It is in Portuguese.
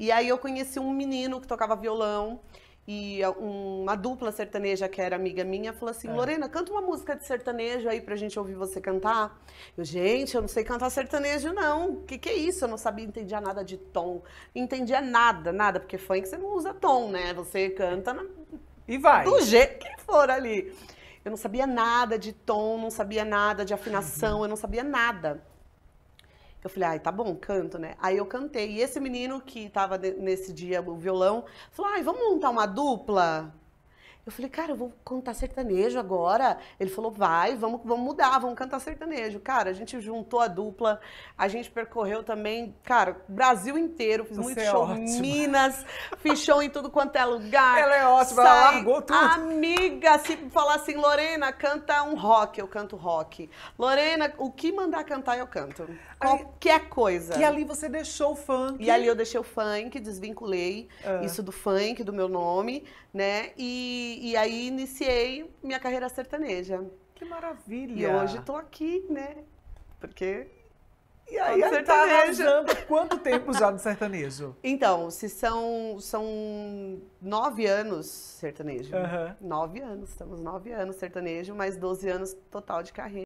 E aí eu conheci um menino que tocava violão e uma dupla sertaneja que era amiga minha falou assim: é. Lorena, canta uma música de sertanejo aí pra gente ouvir você cantar. Eu, gente, eu não sei cantar sertanejo, não. O que, que é isso? Eu não sabia, entendia nada de tom. Entendia nada, nada, porque funk você não usa tom, né? Você canta na... e vai. Do jeito que for ali. Eu não sabia nada de tom, não sabia nada de afinação, eu não sabia nada. Eu falei, ai, tá bom, canto, né? Aí eu cantei. E esse menino que tava nesse dia o violão, falou, ai, vamos montar uma dupla? Eu falei, cara, eu vou cantar sertanejo agora. Ele falou, vai, vamos, vamos mudar, vamos cantar sertanejo. Cara, a gente juntou a dupla, a gente percorreu também, cara, Brasil inteiro, fiz muito é show em Minas, fiz show em tudo quanto é lugar. Ela é ótima, Sai, ela largou tudo. Amiga, se falar assim, Lorena, canta um rock, eu canto rock. Lorena, o que mandar cantar, eu canto. Qualquer Aí, coisa. E ali você deixou o funk. E ali eu deixei o funk, desvinculei ah. isso do funk, do meu nome, né? E e aí iniciei minha carreira sertaneja. Que maravilha! E hoje estou aqui, né? Porque e aí você tá arrasando quanto tempo já no sertanejo? Então, se são, são nove anos sertanejo. Uhum. Nove anos, estamos nove anos sertanejo, mais 12 anos total de carreira.